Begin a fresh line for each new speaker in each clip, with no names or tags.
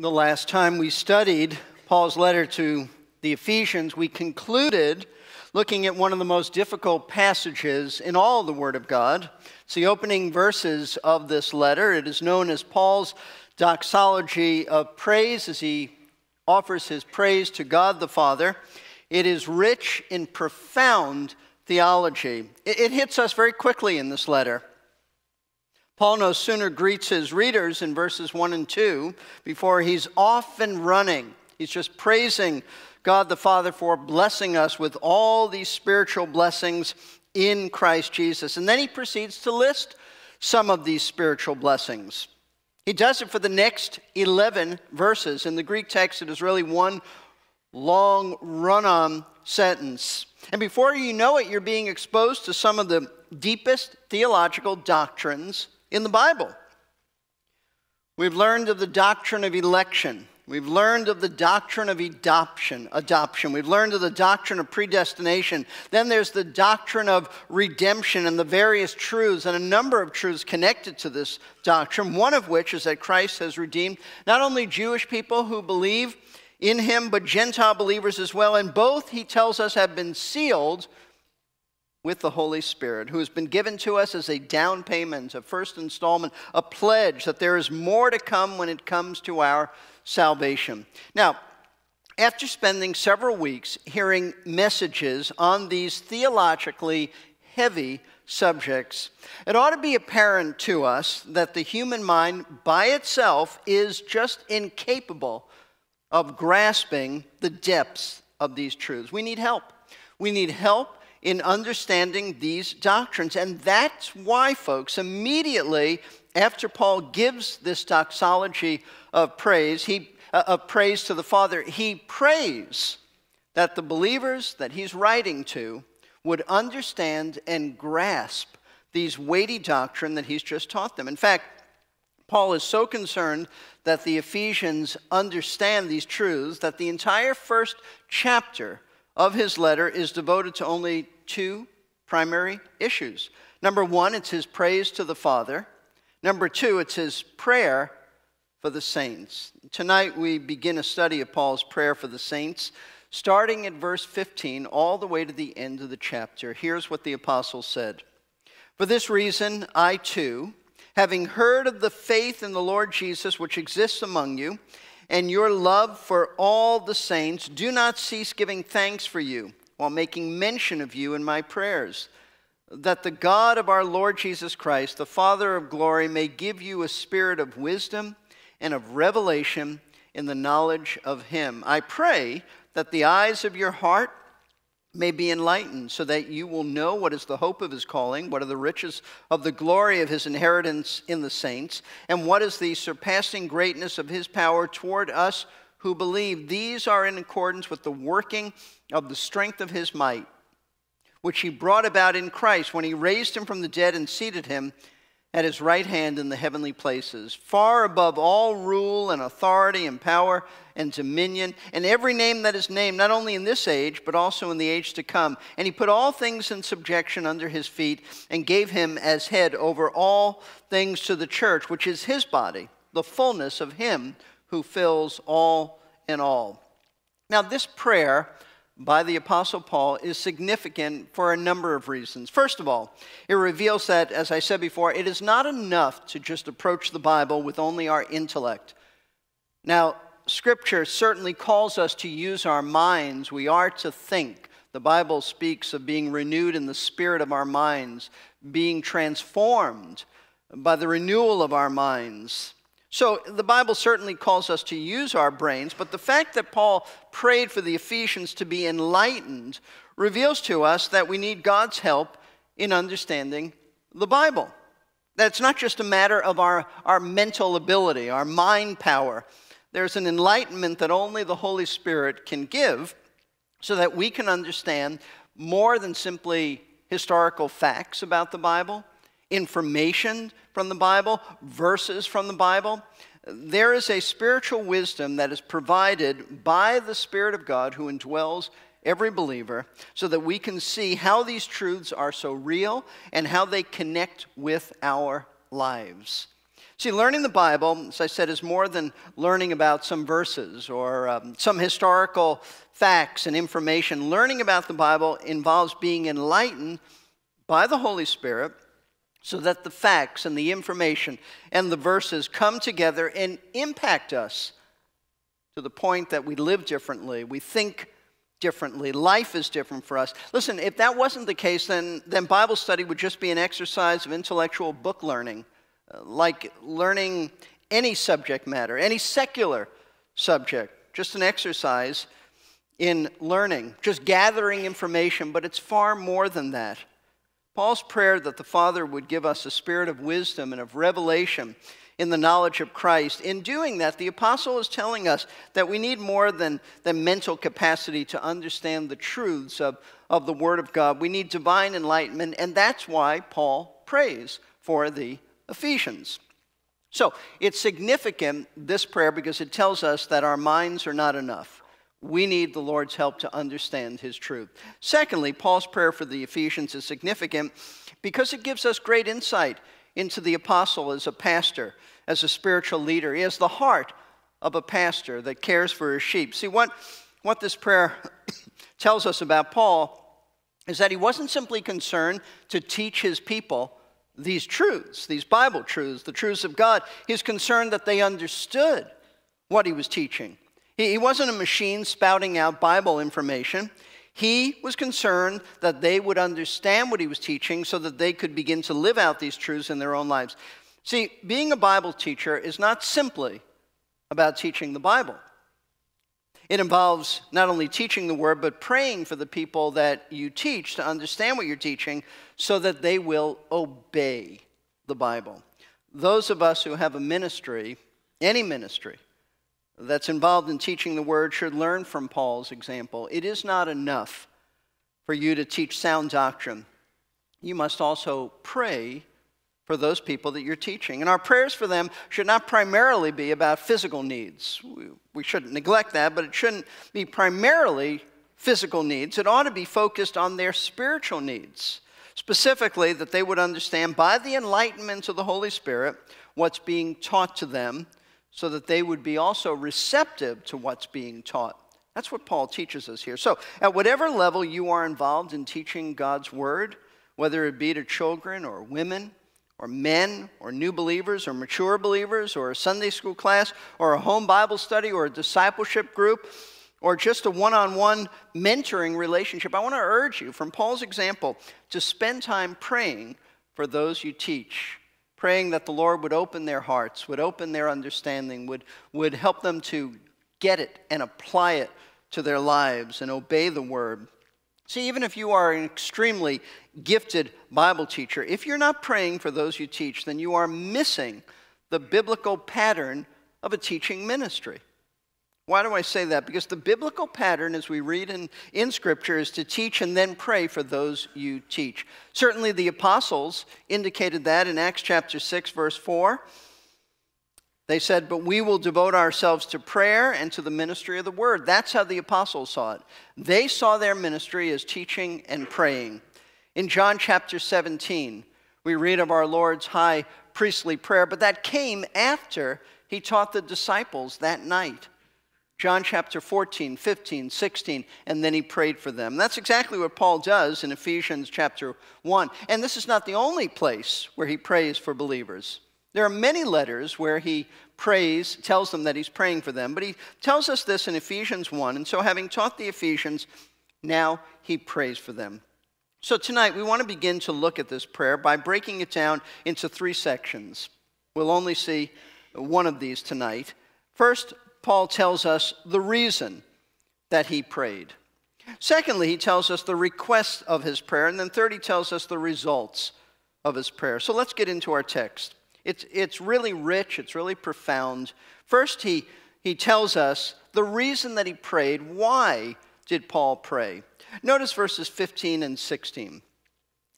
The last time we studied Paul's letter to the Ephesians, we concluded looking at one of the most difficult passages in all the Word of God. It's the opening verses of this letter. It is known as Paul's doxology of praise as he offers his praise to God the Father. It is rich in profound theology. It, hits us very quickly in this letter. Paul no sooner greets his readers in verses 1 and 2 before he's off and running. He's just praising God the Father for blessing us with all these spiritual blessings in Christ Jesus. And then he proceeds to list some of these spiritual blessings. He does it for the next 11 verses. In the Greek text, it is really one long run on sentence. And before you know it, you're being exposed to some of the deepest theological doctrines in the Bible. We've learned of the doctrine of election. We've learned of the doctrine of adoption, adoption. We've learned of the doctrine of predestination. Then there's the doctrine of redemption and the various truths and a number of truths connected to this doctrine, one of which is that Christ has redeemed not only Jewish people who believe in him, but Gentile believers as well. And both, he tells us, have been sealed with the Holy Spirit, who has been given to us as a down payment, a first installment, a pledge that there is more to come when it comes to our salvation. Now, after spending several weeks hearing messages on these theologically heavy subjects, it ought to be apparent to us that the human mind by itself is just incapable of grasping the depths of these truths. We need help. We need help in understanding these doctrines. And that's why, folks, immediately after Paul gives this doxology of praise, he, uh, of praise to the Father, he prays that the believers that he's writing to would understand and grasp these weighty doctrine that he's just taught them. In fact, Paul is so concerned that the Ephesians understand these truths that the entire first chapter of his letter is devoted to only two primary issues. Number one, it's his praise to the Father. Number two, it's his prayer for the saints. Tonight, we begin a study of Paul's prayer for the saints, starting at verse 15 all the way to the end of the chapter. Here's what the apostle said For this reason, I too, having heard of the faith in the Lord Jesus which exists among you, and your love for all the saints, do not cease giving thanks for you while making mention of you in my prayers, that the God of our Lord Jesus Christ, the Father of glory, may give you a spirit of wisdom and of revelation in the knowledge of him. I pray that the eyes of your heart may be enlightened, so that you will know what is the hope of his calling, what are the riches of the glory of his inheritance in the saints, and what is the surpassing greatness of his power toward us who believe. These are in accordance with the working of the strength of his might, which he brought about in Christ when he raised him from the dead and seated him at his right hand in the heavenly places, far above all rule and authority and power and dominion, and every name that is named, not only in this age, but also in the age to come. And he put all things in subjection under his feet and gave him as head over all things to the church, which is his body, the fullness of him who fills all in all. Now, this prayer by the Apostle Paul is significant for a number of reasons. First of all, it reveals that, as I said before, it is not enough to just approach the Bible with only our intellect. Now, Scripture certainly calls us to use our minds, we are to think. The Bible speaks of being renewed in the spirit of our minds, being transformed by the renewal of our minds. So the Bible certainly calls us to use our brains, but the fact that Paul prayed for the Ephesians to be enlightened reveals to us that we need God's help in understanding the Bible. That's not just a matter of our, our mental ability, our mind power. There's an enlightenment that only the Holy Spirit can give so that we can understand more than simply historical facts about the Bible, information from the Bible, verses from the Bible. There is a spiritual wisdom that is provided by the Spirit of God who indwells every believer so that we can see how these truths are so real and how they connect with our lives. See, learning the Bible, as I said, is more than learning about some verses or um, some historical facts and information. Learning about the Bible involves being enlightened by the Holy Spirit so that the facts and the information and the verses come together and impact us to the point that we live differently, we think differently, life is different for us. Listen, if that wasn't the case, then, then Bible study would just be an exercise of intellectual book learning, uh, like learning any subject matter, any secular subject, just an exercise in learning, just gathering information, but it's far more than that. Paul's prayer that the Father would give us a spirit of wisdom and of revelation in the knowledge of Christ. In doing that, the apostle is telling us that we need more than, than mental capacity to understand the truths of, of the Word of God. We need divine enlightenment, and that's why Paul prays for the Ephesians. So it's significant, this prayer, because it tells us that our minds are not enough. We need the Lord's help to understand his truth. Secondly, Paul's prayer for the Ephesians is significant because it gives us great insight into the apostle as a pastor, as a spiritual leader. He has the heart of a pastor that cares for his sheep. See, what, what this prayer tells us about Paul is that he wasn't simply concerned to teach his people these truths, these Bible truths, the truths of God. He's concerned that they understood what he was teaching he, he wasn't a machine spouting out Bible information. He was concerned that they would understand what he was teaching so that they could begin to live out these truths in their own lives. See, being a Bible teacher is not simply about teaching the Bible. It involves not only teaching the word, but praying for the people that you teach to understand what you're teaching so that they will obey the Bible. Those of us who have a ministry, any ministry, that's involved in teaching the word should learn from Paul's example. It is not enough for you to teach sound doctrine. You must also pray for those people that you're teaching. And our prayers for them should not primarily be about physical needs. We shouldn't neglect that, but it shouldn't be primarily physical needs. It ought to be focused on their spiritual needs, specifically that they would understand by the enlightenment of the Holy Spirit what's being taught to them so that they would be also receptive to what's being taught. That's what Paul teaches us here. So, at whatever level you are involved in teaching God's word, whether it be to children or women or men or new believers or mature believers or a Sunday school class or a home Bible study or a discipleship group or just a one on one mentoring relationship, I want to urge you, from Paul's example, to spend time praying for those you teach praying that the Lord would open their hearts, would open their understanding, would, would help them to get it and apply it to their lives and obey the word. See, even if you are an extremely gifted Bible teacher, if you're not praying for those you teach, then you are missing the biblical pattern of a teaching ministry. Why do I say that? Because the biblical pattern, as we read in, in Scripture, is to teach and then pray for those you teach. Certainly, the apostles indicated that in Acts chapter 6, verse 4. They said, But we will devote ourselves to prayer and to the ministry of the word. That's how the apostles saw it. They saw their ministry as teaching and praying. In John chapter 17, we read of our Lord's high priestly prayer, but that came after he taught the disciples that night. John chapter 14, 15, 16, and then he prayed for them. That's exactly what Paul does in Ephesians chapter 1. And this is not the only place where he prays for believers. There are many letters where he prays, tells them that he's praying for them, but he tells us this in Ephesians 1. And so, having taught the Ephesians, now he prays for them. So, tonight we want to begin to look at this prayer by breaking it down into three sections. We'll only see one of these tonight. First, Paul tells us the reason that he prayed. Secondly, he tells us the request of his prayer. And then third, he tells us the results of his prayer. So let's get into our text. It's, it's really rich, it's really profound. First, he, he tells us the reason that he prayed. Why did Paul pray? Notice verses 15 and 16.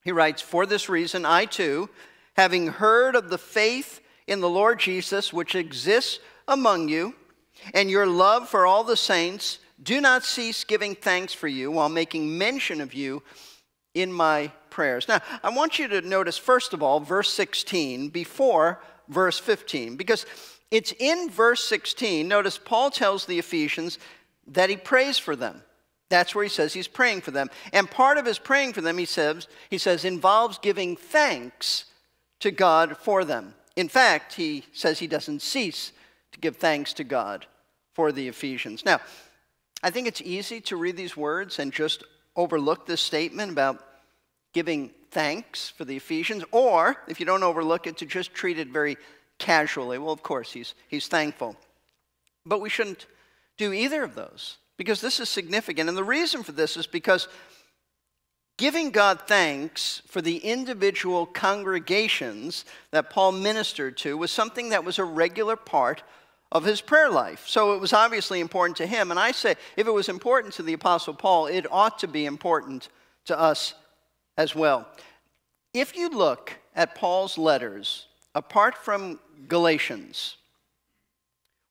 He writes, For this reason, I too, having heard of the faith in the Lord Jesus, which exists among you, and your love for all the saints, do not cease giving thanks for you while making mention of you in my prayers. Now, I want you to notice, first of all, verse 16 before verse 15, because it's in verse 16. Notice Paul tells the Ephesians that he prays for them. That's where he says he's praying for them. And part of his praying for them, he says, he says involves giving thanks to God for them. In fact, he says he doesn't cease to give thanks to God for the Ephesians. Now, I think it's easy to read these words and just overlook this statement about giving thanks for the Ephesians, or if you don't overlook it, to just treat it very casually. Well, of course, he's, he's thankful. But we shouldn't do either of those because this is significant. And the reason for this is because giving God thanks for the individual congregations that Paul ministered to was something that was a regular part of his prayer life. So it was obviously important to him. And I say, if it was important to the Apostle Paul, it ought to be important to us as well. If you look at Paul's letters, apart from Galatians,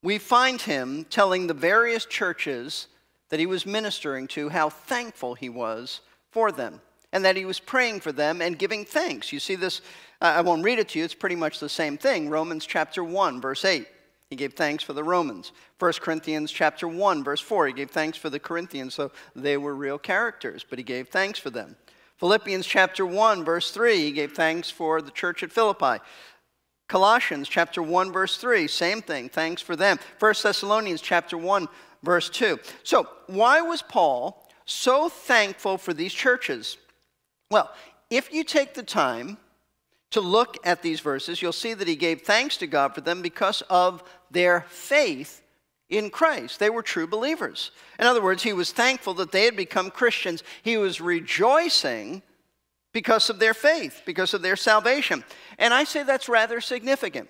we find him telling the various churches that he was ministering to how thankful he was for them and that he was praying for them and giving thanks. You see this, I won't read it to you, it's pretty much the same thing. Romans chapter 1, verse 8. He gave thanks for the Romans. 1 Corinthians chapter 1 verse 4, he gave thanks for the Corinthians, so they were real characters, but he gave thanks for them. Philippians chapter 1 verse 3, he gave thanks for the church at Philippi. Colossians chapter 1 verse 3, same thing, thanks for them. 1 Thessalonians chapter 1 verse 2. So, why was Paul so thankful for these churches? Well, if you take the time to look at these verses, you'll see that he gave thanks to God for them because of their faith in Christ. They were true believers. In other words, he was thankful that they had become Christians. He was rejoicing because of their faith, because of their salvation. And I say that's rather significant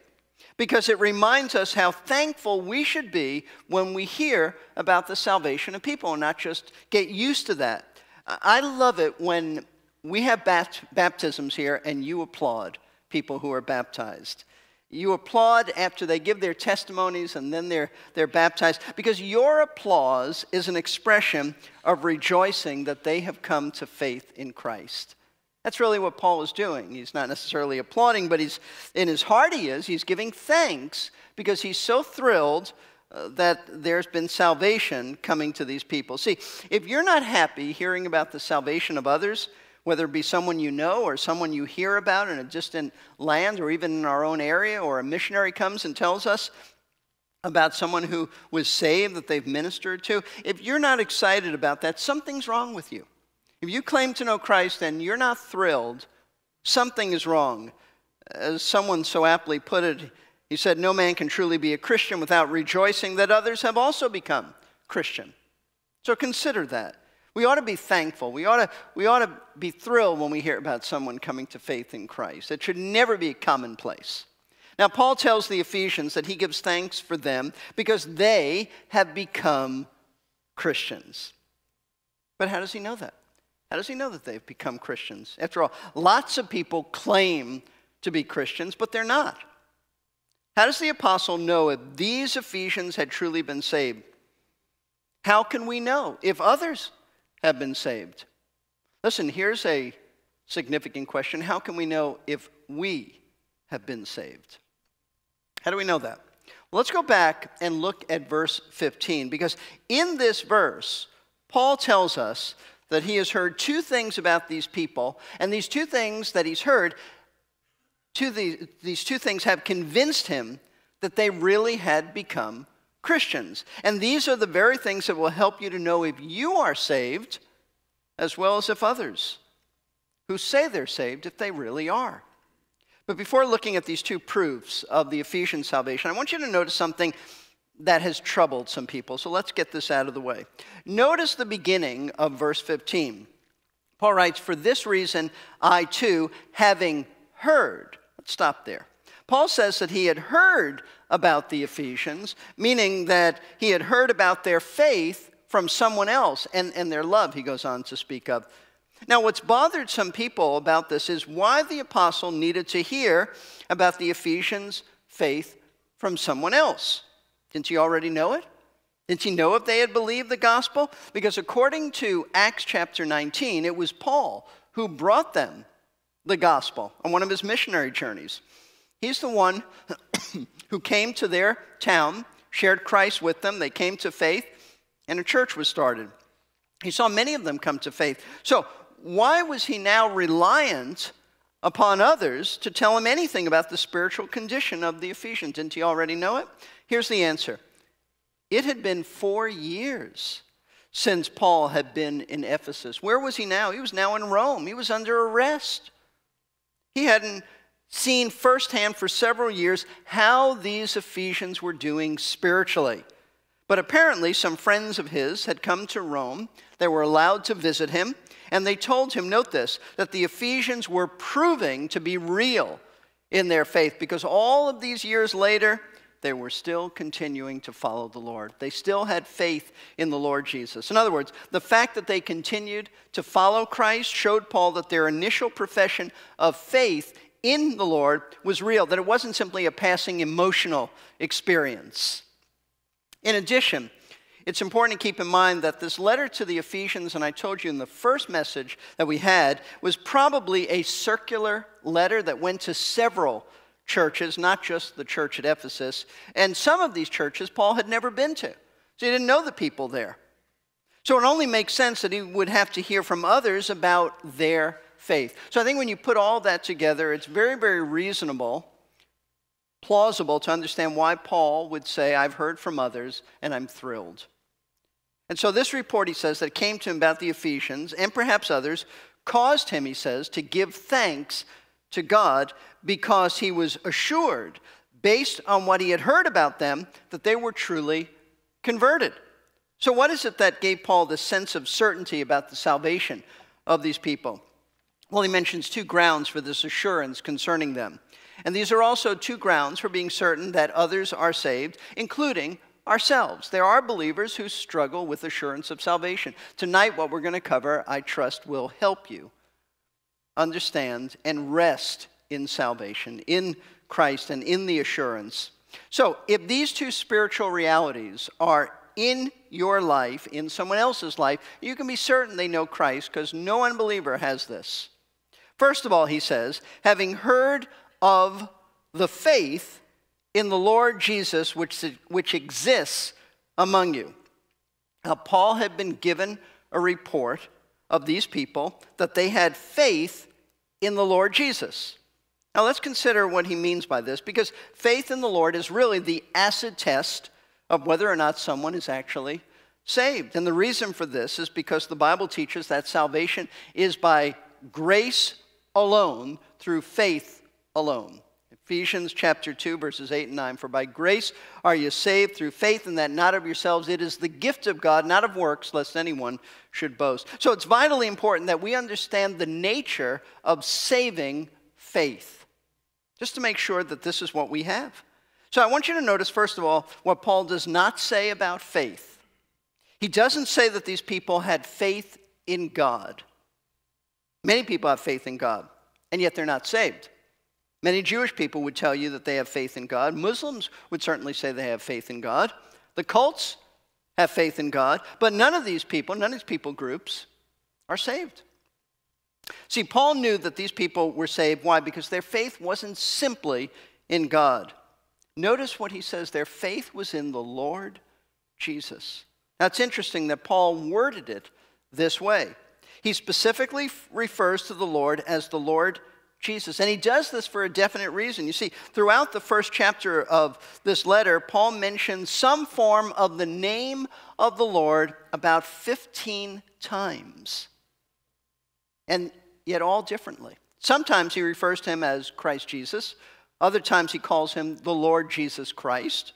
because it reminds us how thankful we should be when we hear about the salvation of people and not just get used to that. I love it when we have baptisms here and you applaud people who are baptized. You applaud after they give their testimonies and then they're, they're baptized because your applause is an expression of rejoicing that they have come to faith in Christ. That's really what Paul is doing. He's not necessarily applauding, but he's, in his heart he is, he's giving thanks because he's so thrilled uh, that there's been salvation coming to these people. See, if you're not happy hearing about the salvation of others, whether it be someone you know or someone you hear about in a distant land or even in our own area, or a missionary comes and tells us about someone who was saved that they've ministered to, if you're not excited about that, something's wrong with you. If you claim to know Christ and you're not thrilled, something is wrong. As someone so aptly put it, he said, No man can truly be a Christian without rejoicing that others have also become Christian. So consider that. We ought to be thankful. We ought, to, we ought to be thrilled when we hear about someone coming to faith in Christ. It should never be commonplace. Now, Paul tells the Ephesians that he gives thanks for them because they have become Christians. But how does he know that? How does he know that they've become Christians? After all, lots of people claim to be Christians, but they're not. How does the apostle know if these Ephesians had truly been saved? How can we know if others have been saved? Listen, here's a significant question. How can we know if we have been saved? How do we know that? Well, let's go back and look at verse 15 because in this verse, Paul tells us that he has heard two things about these people, and these two things that he's heard, two the, these two things have convinced him that they really had become Christians. And these are the very things that will help you to know if you are saved as well as if others who say they're saved, if they really are. But before looking at these two proofs of the Ephesian salvation, I want you to notice something that has troubled some people. So let's get this out of the way. Notice the beginning of verse 15. Paul writes, For this reason, I too, having heard, let's stop there. Paul says that he had heard about the Ephesians, meaning that he had heard about their faith from someone else and, and their love, he goes on to speak of. Now, what's bothered some people about this is why the apostle needed to hear about the Ephesians' faith from someone else. Didn't he already know it? Didn't he know if they had believed the gospel? Because according to Acts chapter 19, it was Paul who brought them the gospel on one of his missionary journeys. He's the one who came to their town, shared Christ with them, they came to faith, and a church was started. He saw many of them come to faith. So, why was he now reliant upon others to tell him anything about the spiritual condition of the Ephesians? Didn't he already know it? Here's the answer it had been four years since Paul had been in Ephesus. Where was he now? He was now in Rome, he was under arrest. He hadn't seen firsthand for several years how these Ephesians were doing spiritually. But apparently, some friends of his had come to Rome. They were allowed to visit him, and they told him, note this, that the Ephesians were proving to be real in their faith because all of these years later, they were still continuing to follow the Lord. They still had faith in the Lord Jesus. In other words, the fact that they continued to follow Christ showed Paul that their initial profession of faith in the Lord was real, that it wasn't simply a passing emotional experience. In addition, it's important to keep in mind that this letter to the Ephesians, and I told you in the first message that we had, was probably a circular letter that went to several churches, not just the church at Ephesus. And some of these churches Paul had never been to, so he didn't know the people there. So it only makes sense that he would have to hear from others about their faith. So I think when you put all that together, it's very, very reasonable, plausible to understand why Paul would say, I've heard from others and I'm thrilled. And so this report, he says, that came to him about the Ephesians and perhaps others caused him, he says, to give thanks to God because he was assured, based on what he had heard about them, that they were truly converted. So, what is it that gave Paul the sense of certainty about the salvation of these people? well, he mentions two grounds for this assurance concerning them. And these are also two grounds for being certain that others are saved, including ourselves. There are believers who struggle with assurance of salvation. Tonight, what we're going to cover, I trust, will help you understand and rest in salvation, in Christ, and in the assurance. So, if these two spiritual realities are in your life, in someone else's life, you can be certain they know Christ because no unbeliever has this. First of all, he says, having heard of the faith in the Lord Jesus which, which exists among you. Now, Paul had been given a report of these people that they had faith in the Lord Jesus. Now, let's consider what he means by this because faith in the Lord is really the acid test of whether or not someone is actually saved. And the reason for this is because the Bible teaches that salvation is by grace alone, through faith alone. Ephesians chapter 2, verses 8 and 9. For by grace are you saved through faith, and that not of yourselves. It is the gift of God, not of works, lest anyone should boast. So it's vitally important that we understand the nature of saving faith, just to make sure that this is what we have. So I want you to notice, first of all, what Paul does not say about faith. He doesn't say that these people had faith in God. Many people have faith in God, and yet they're not saved. Many Jewish people would tell you that they have faith in God. Muslims would certainly say they have faith in God. The cults have faith in God, but none of these people, none of these people groups are saved. See, Paul knew that these people were saved. Why? Because their faith wasn't simply in God. Notice what he says their faith was in the Lord Jesus. That's interesting that Paul worded it this way. He specifically refers to the Lord as the Lord Jesus. And he does this for a definite reason. You see, throughout the first chapter of this letter, Paul mentions some form of the name of the Lord about 15 times, and yet all differently. Sometimes he refers to him as Christ Jesus, other times he calls him the Lord Jesus Christ,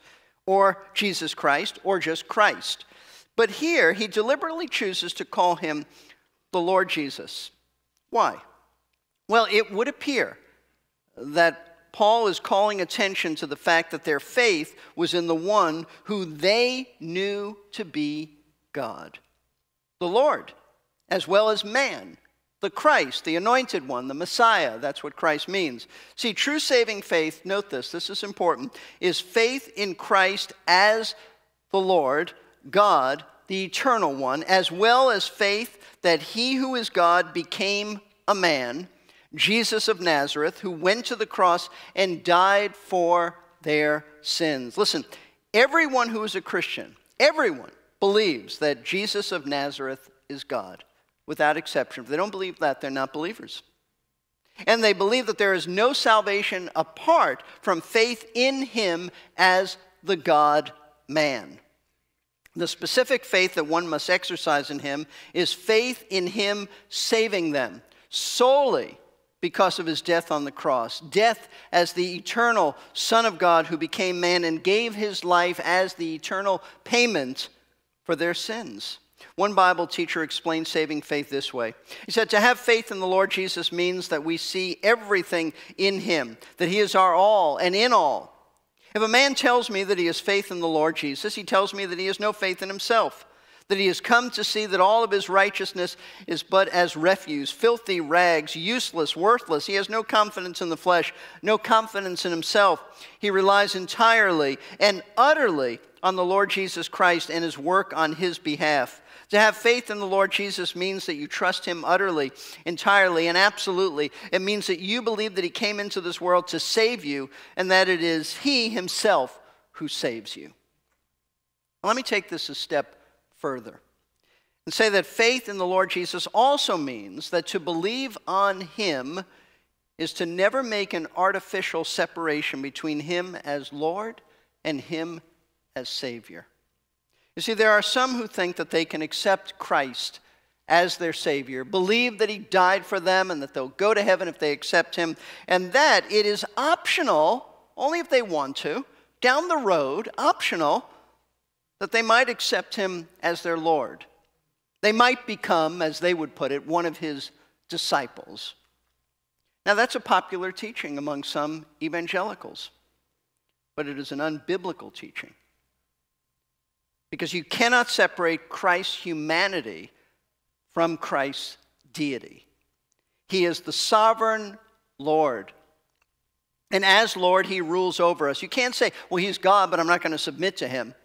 or Jesus Christ, or just Christ. But here he deliberately chooses to call him the Lord Jesus. Why? Well, it would appear that Paul is calling attention to the fact that their faith was in the one who they knew to be God, the Lord, as well as man, the Christ, the anointed one, the Messiah. That's what Christ means. See, true saving faith, note this, this is important, is faith in Christ as the Lord, God, the eternal one, as well as faith that he who is God became a man, Jesus of Nazareth, who went to the cross and died for their sins. Listen, everyone who is a Christian, everyone believes that Jesus of Nazareth is God, without exception. If they don't believe that, they're not believers. And they believe that there is no salvation apart from faith in him as the God man. The specific faith that one must exercise in him is faith in him saving them solely because of his death on the cross. Death as the eternal Son of God who became man and gave his life as the eternal payment for their sins. One Bible teacher explained saving faith this way. He said, To have faith in the Lord Jesus means that we see everything in him, that he is our all and in all if a man tells me that he has faith in the Lord Jesus, he tells me that he has no faith in himself, that he has come to see that all of his righteousness is but as refuse, filthy rags, useless, worthless. He has no confidence in the flesh, no confidence in himself. He relies entirely and utterly on the Lord Jesus Christ and his work on his behalf. To have faith in the Lord Jesus means that you trust him utterly, entirely, and absolutely. It means that you believe that he came into this world to save you and that it is he himself who saves you. let me take this a step further and say that faith in the Lord Jesus also means that to believe on him is to never make an artificial separation between him as Lord and him as Savior. You see, there are some who think that they can accept Christ as their Savior, believe that He died for them and that they'll go to heaven if they accept Him, and that it is optional, only if they want to, down the road, optional, that they might accept Him as their Lord. They might become, as they would put it, one of His disciples. Now, that's a popular teaching among some evangelicals, but it is an unbiblical teaching because you cannot separate Christ's humanity from Christ's deity. He is the sovereign Lord. And as Lord, he rules over us. You can't say, well, he's God, but I'm not going to submit to him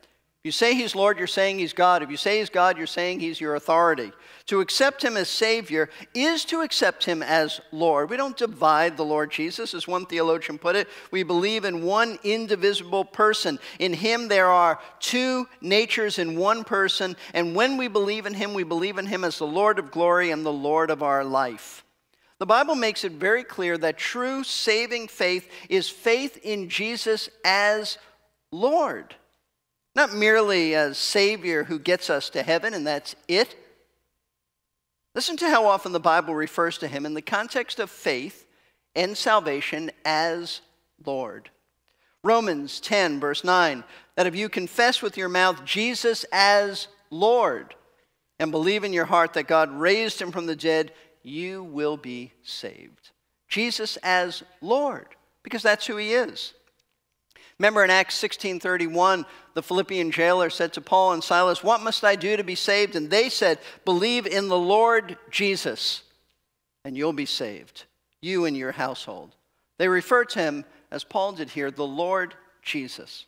you say he's Lord, you're saying he's God. If you say he's God, you're saying he's your authority. To accept him as Savior is to accept him as Lord. We don't divide the Lord Jesus, as one theologian put it. We believe in one indivisible person. In him, there are two natures in one person. And when we believe in him, we believe in him as the Lord of glory and the Lord of our life. The Bible makes it very clear that true saving faith is faith in Jesus as Lord. Not merely a Savior who gets us to heaven and that's it. Listen to how often the Bible refers to him in the context of faith and salvation as Lord. Romans 10, verse 9, that if you confess with your mouth Jesus as Lord and believe in your heart that God raised him from the dead, you will be saved. Jesus as Lord, because that's who he is. Remember in Acts 16:31, the Philippian jailer said to Paul and Silas, "What must I do to be saved?" And they said, "Believe in the Lord Jesus, and you'll be saved, you and your household." They refer to him as Paul did here, the Lord Jesus.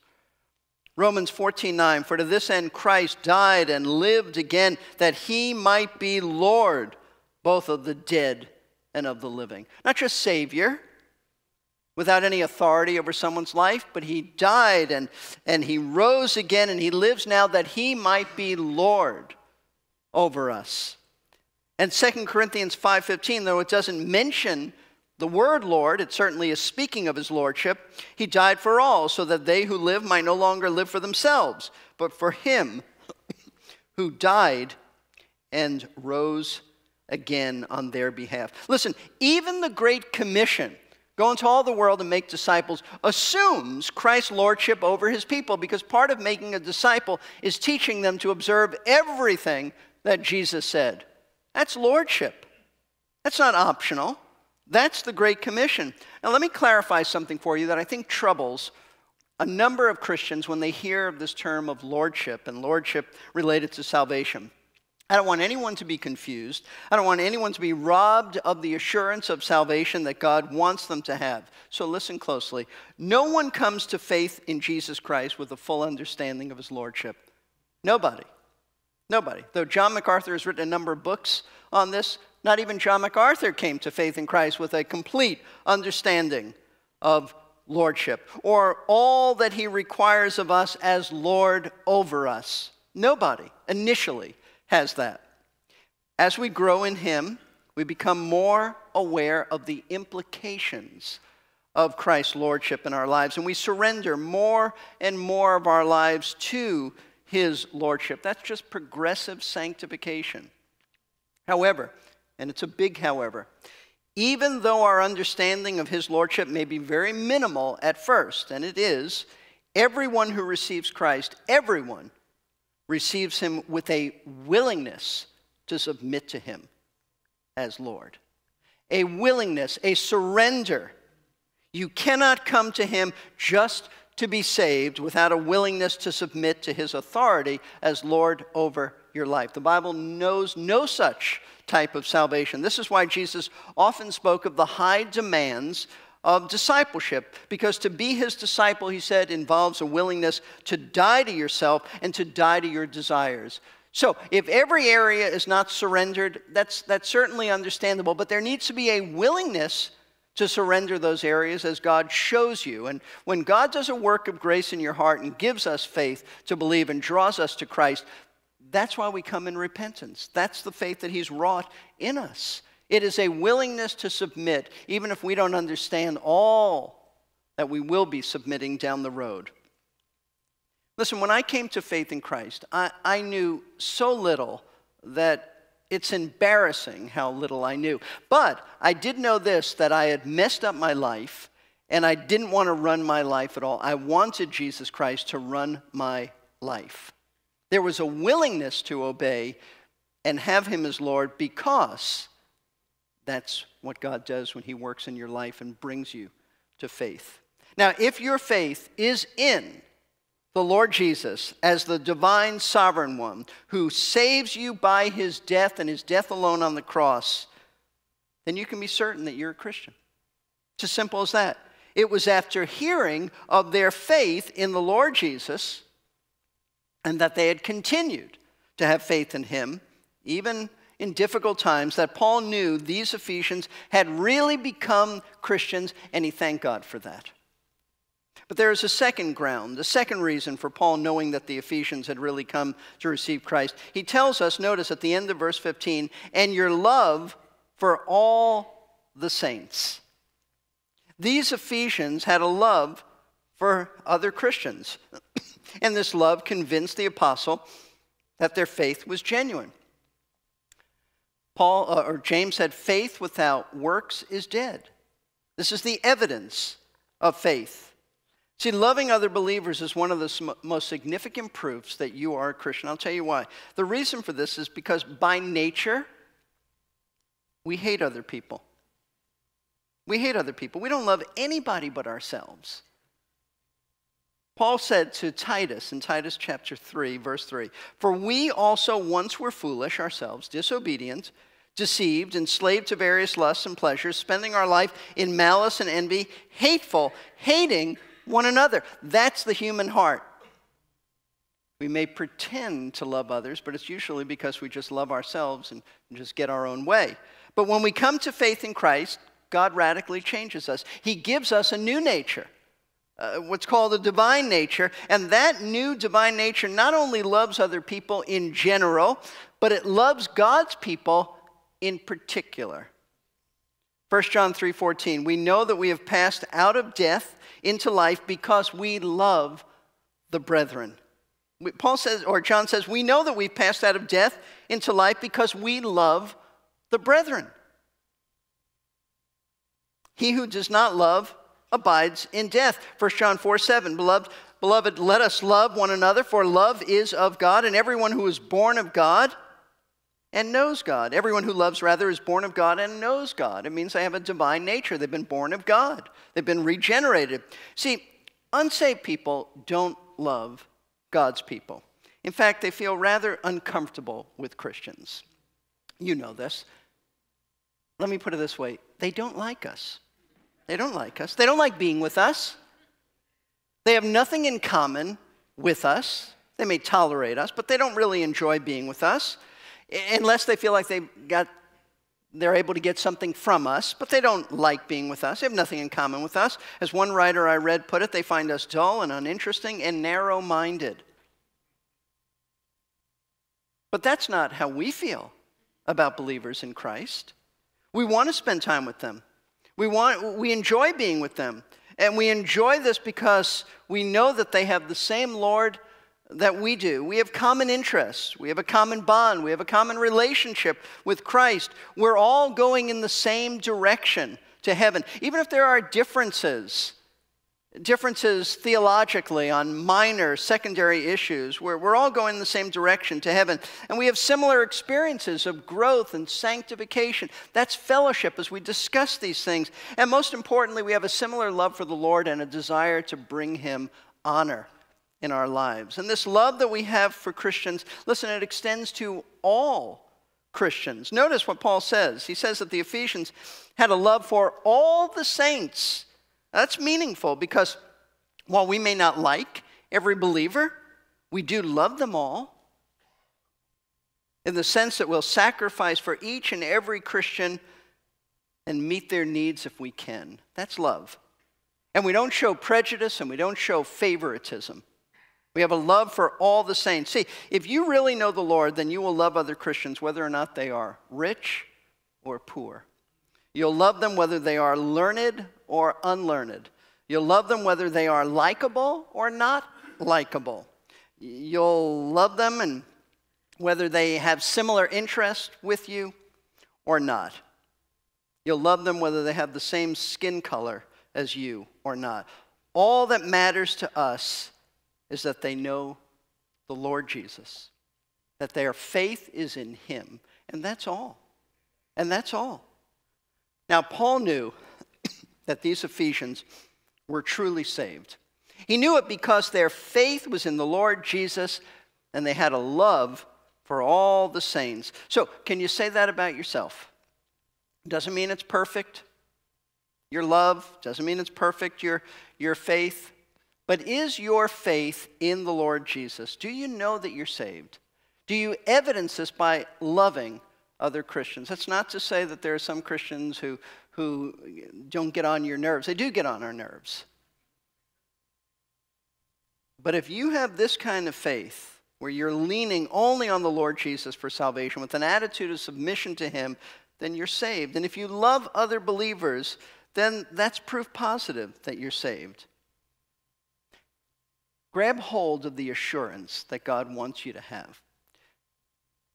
Romans 14:9, "For to this end Christ died and lived again that he might be Lord both of the dead and of the living." Not just savior, without any authority over someone's life, but he died and, and he rose again and he lives now that he might be Lord over us. And 2 Corinthians 5:15, though it doesn't mention the word Lord, it certainly is speaking of his lordship. He died for all, so that they who live might no longer live for themselves, but for him who died and rose again on their behalf. Listen, even the Great Commission, go into all the world and make disciples assumes Christ's lordship over his people because part of making a disciple is teaching them to observe everything that Jesus said. That's lordship. That's not optional. That's the Great Commission. Now, let me clarify something for you that I think troubles a number of Christians when they hear of this term of lordship and lordship related to salvation. I don't want anyone to be confused. I don't want anyone to be robbed of the assurance of salvation that God wants them to have. So listen closely. No one comes to faith in Jesus Christ with a full understanding of his lordship. Nobody. Nobody. Though John MacArthur has written a number of books on this, not even John MacArthur came to faith in Christ with a complete understanding of lordship or all that he requires of us as Lord over us. Nobody initially has that. As we grow in Him, we become more aware of the implications of Christ's Lordship in our lives, and we surrender more and more of our lives to His Lordship. That's just progressive sanctification. However, and it's a big however, even though our understanding of His Lordship may be very minimal at first, and it is, everyone who receives Christ, everyone receives him with a willingness to submit to him as Lord. A willingness, a surrender. You cannot come to him just to be saved without a willingness to submit to his authority as Lord over your life. The Bible knows no such type of salvation. This is why Jesus often spoke of the high demands of discipleship because to be his disciple, he said, involves a willingness to die to yourself and to die to your desires. So, if every area is not surrendered, that's, that's certainly understandable, but there needs to be a willingness to surrender those areas as God shows you. And when God does a work of grace in your heart and gives us faith to believe and draws us to Christ, that's why we come in repentance. That's the faith that He's wrought in us. It is a willingness to submit, even if we don't understand all that we will be submitting down the road. Listen, when I came to faith in Christ, I, I knew so little that it's embarrassing how little I knew. But I did know this that I had messed up my life and I didn't want to run my life at all. I wanted Jesus Christ to run my life. There was a willingness to obey and have him as Lord because that's what God does when He works in your life and brings you to faith. Now, if your faith is in the Lord Jesus as the divine sovereign one who saves you by his death and his death alone on the cross, then you can be certain that you're a Christian. It's as simple as that. It was after hearing of their faith in the Lord Jesus and that they had continued to have faith in him, even in difficult times that Paul knew these Ephesians had really become Christians, and he thanked God for that. But there is a second ground, the second reason for Paul knowing that the Ephesians had really come to receive Christ. He tells us, notice at the end of verse 15, and your love for all the saints. These Ephesians had a love for other Christians, and this love convinced the apostle that their faith was genuine. Paul uh, or James said, faith without works is dead. This is the evidence of faith. See, loving other believers is one of the most significant proofs that you are a Christian. I'll tell you why. The reason for this is because by nature, we hate other people. We hate other people. We don't love anybody but ourselves. Paul said to Titus in Titus chapter 3, verse 3 For we also once were foolish ourselves, disobedient deceived, enslaved to various lusts and pleasures, spending our life in malice and envy, hateful, hating one another. That's the human heart. We may pretend to love others, but it's usually because we just love ourselves and just get our own way. But when we come to faith in Christ, God radically changes us. He gives us a new nature, uh, what's called a divine nature. And that new divine nature not only loves other people in general, but it loves God's people in particular. 1 John 3:14 We know that we have passed out of death into life because we love the brethren. Paul says or John says we know that we've passed out of death into life because we love the brethren. He who does not love abides in death. 1 John 4 7, beloved, beloved, let us love one another, for love is of God, and everyone who is born of God and knows God. Everyone who loves, rather, is born of God and knows God. It means they have a divine nature. They've been born of God, they've been regenerated. See, unsaved people don't love God's people. In fact, they feel rather uncomfortable with Christians. You know this. Let me put it this way they don't like us. They don't like us. They don't like being with us. They have nothing in common with us. They may tolerate us, but they don't really enjoy being with us unless they feel like they've got they're able to get something from us, but they don't like being with us. They have nothing in common with us. As one writer I read put it, they find us dull and uninteresting and narrow minded. But that's not how we feel about believers in Christ. We want to spend time with them, we, want, we enjoy being with them. And we enjoy this because we know that they have the same Lord that we do. We have common interests. We have a common bond. We have a common relationship with Christ. We're all going in the same direction to heaven. Even if there are differences, differences theologically on minor, secondary issues, we're we're all going in the same direction to heaven. And we have similar experiences of growth and sanctification. That's fellowship as we discuss these things. And most importantly, we have a similar love for the Lord and a desire to bring him honor in our lives. And this love that we have for Christians, listen, it extends to all Christians. Notice what Paul says. He says that the Ephesians had a love for all the saints. That's meaningful because while we may not like every believer, we do love them all in the sense that we'll sacrifice for each and every Christian and meet their needs if we can. That's love. And we don't show prejudice and we don't show favoritism. We have a love for all the saints. See, if you really know the Lord, then you will love other Christians, whether or not they are rich or poor. You'll love them whether they are learned or unlearned. You'll love them whether they are likable or not likable. You'll love them and whether they have similar interests with you or not. You'll love them whether they have the same skin color as you or not. All that matters to us is that they know the Lord Jesus, that their faith is in him, and that's all. And that's all. Now, Paul knew that these Ephesians were truly saved. He knew it because their faith was in the Lord Jesus and they had a love for all the saints. So, can you say that about yourself? Doesn't mean it's perfect. Your love doesn't mean it's perfect. Your, your faith but is your faith in the Lord Jesus? Do you know that you're saved? Do you evidence this by loving other Christians? That's not to say that there are some Christians who, who don't get on your nerves. They do get on our nerves. But if you have this kind of faith, where you're leaning only on the Lord Jesus for salvation with an attitude of submission to Him, then you're saved. And if you love other believers, then that's proof positive that you're saved grab hold of the assurance that God wants you to have.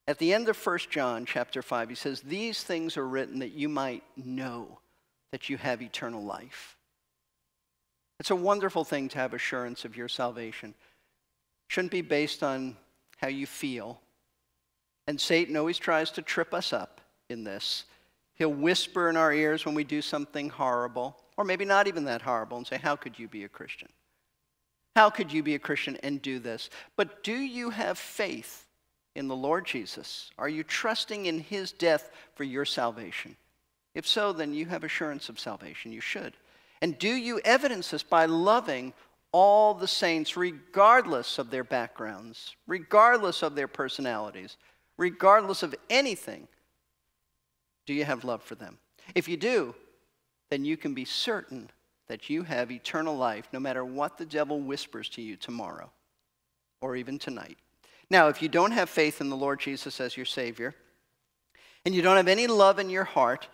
At the end of 1 John chapter 5, he says, These things are written that you might know that you have eternal life. It's a wonderful thing to have assurance of your salvation. It shouldn't be based on how you feel. And Satan always tries to trip us up in this. He'll whisper in our ears when we do something horrible, or maybe not even that horrible, and say, How could you be a Christian? How could you be a Christian and do this? But do you have faith in the Lord Jesus? Are you trusting in his death for your salvation? If so, then you have assurance of salvation. You should. And do you evidence this by loving all the saints, regardless of their backgrounds, regardless of their personalities, regardless of anything? Do you have love for them? If you do, then you can be certain that you have eternal life no matter what the devil whispers to you tomorrow or even tonight. Now, if you don't have faith in the Lord Jesus as your Savior, and you don't have any love in your heart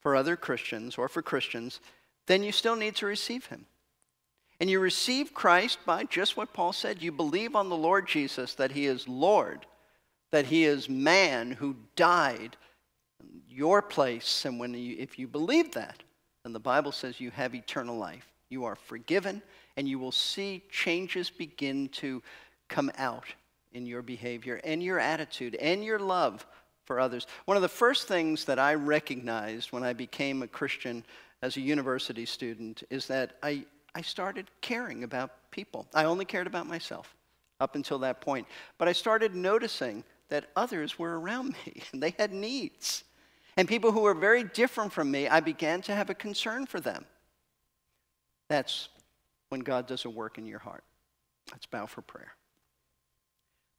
for other Christians or for Christians, then you still need to receive Him. And you receive Christ by just what Paul said. You believe on the Lord Jesus that He is Lord, that He is man who died your place. And when you, if you believe that, and the Bible says you have eternal life. You are forgiven, and you will see changes begin to come out in your behavior and your attitude and your love for others. One of the first things that I recognized when I became a Christian as a university student is that I, I started caring about people. I only cared about myself up until that point. But I started noticing that others were around me and they had needs and people who were very different from me, I began to have a concern for them. That's when God does a work in your heart. Let's bow for prayer.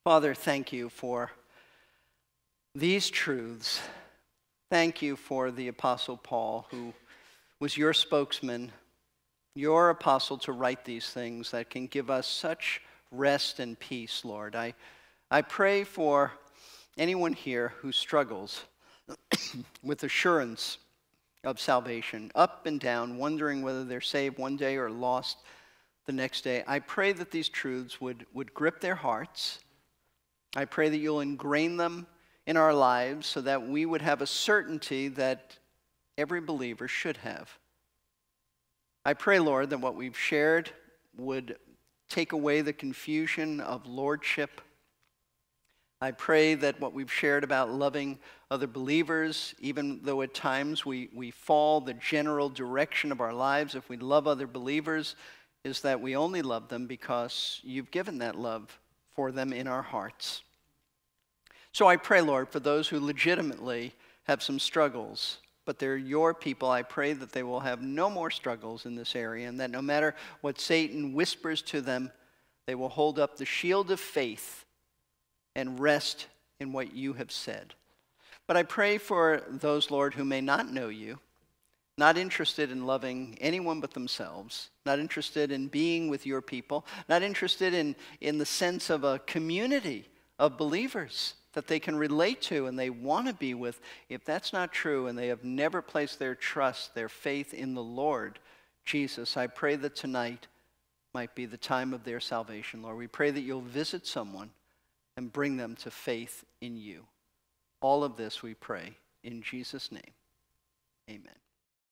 Father, thank you for these truths. Thank you for the Apostle Paul, who was your spokesman, your apostle to write these things that can give us such rest and peace, Lord. I, I pray for anyone here who struggles with assurance of salvation, up and down, wondering whether they're saved one day or lost the next day. I pray that these truths would, would grip their hearts. I pray that you'll ingrain them in our lives so that we would have a certainty that every believer should have. I pray, Lord, that what we've shared would take away the confusion of lordship I pray that what we've shared about loving other believers, even though at times we, we fall the general direction of our lives, if we love other believers, is that we only love them because you've given that love for them in our hearts. So I pray, Lord, for those who legitimately have some struggles, but they're your people. I pray that they will have no more struggles in this area and that no matter what Satan whispers to them, they will hold up the shield of faith and rest in what you have said. But I pray for those, Lord, who may not know you, not interested in loving anyone but themselves, not interested in being with your people, not interested in, in the sense of a community of believers that they can relate to and they want to be with. If that's not true and they have never placed their trust, their faith in the Lord Jesus, I pray that tonight might be the time of their salvation, Lord. We pray that you'll visit someone and bring them to faith in you. All of this we pray in Jesus' name. Amen.